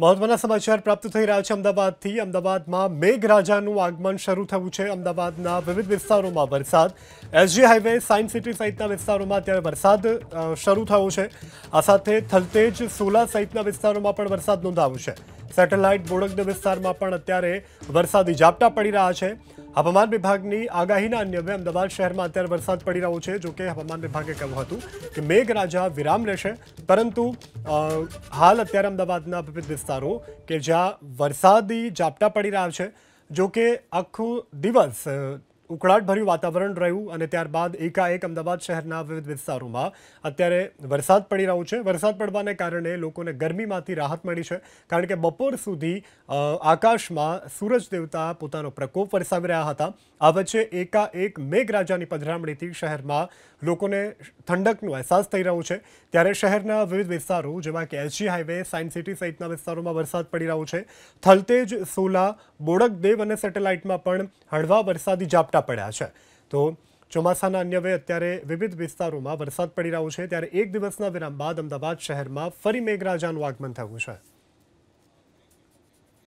મહત્વના સમાચાર પ્રાપ્ત થઈ રહ્યા છે અમદાવાદથી અમદાવાદમાં મેઘરાજાનું આગમન શરૂ થયું છે અમદાવાદના વિવિધ વિસ્તારોમાં વરસાદ એસજી હાઈવે સાયન્સ સિટી સહિતના વિસ્તારોમાં અત્યારે વરસાદ શરૂ થયો છે આ સાથે થલતેજ સોલા સહિતના વિસ્તારોમાં પણ વરસાદ નોંધાયો છે સેટેલાઇટ બોડકદ વિસ્તારમાં પણ અત્યારે વરસાદી ઝાપટા પડી રહ્યા છે હવામાન વિભાગની આગાહીના અન્યવે અમદાવાદ શહેરમાં અત્યારે વરસાદ પડી રહ્યો છે જો કે હવામાન વિભાગે કહ્યું હતું કે મેઘરાજા વિરામ રહેશે પરંતુ હાલ અત્યારે અમદાવાદના વિવિધ વિસ્તારો કે જ્યાં વરસાદી ઝાપટા પડી રહ્યા છે જોકે આખો દિવસ ઉકળાટભર્યું વાતાવરણ રહ્યું અને ત્યારબાદ એકાએક અમદાવાદ શહેરના વિવિધ વિસ્તારોમાં અત્યારે વરસાદ પડી રહ્યો છે વરસાદ પડવાને કારણે લોકોને ગરમીમાંથી રાહત મળી છે કારણ કે બપોર સુધી આકાશમાં સૂરજ દેવતા પોતાનો પ્રકોપ વરસાવી રહ્યા હતા આ વચ્ચે એકાએક મેઘરાજાની પધરામણીથી શહેરમાં લોકોને ઠંડકનો અહેસાસ થઈ રહ્યો છે ત્યારે શહેરના વિવિધ વિસ્તારો જેવા કે એસજી હાઈવે સાયન્સ સિટી સહિતના વિસ્તારોમાં વરસાદ પડી રહ્યો છે થલતેજ સોલા બોડકદેવ અને સેટેલાઇટમાં પણ હળવા વરસાદી ઝાપટા છૂટા પડ્યા છે તો ચોમાસાના અન્યવે અત્યારે વિવિધ વિસ્તારોમાં વરસાદ પડી રહ્યો છે ત્યારે એક દિવસના વિરામ બાદ અમદાવાદ શહેરમાં ફરી મેઘરાજાનું આગમન થયું છે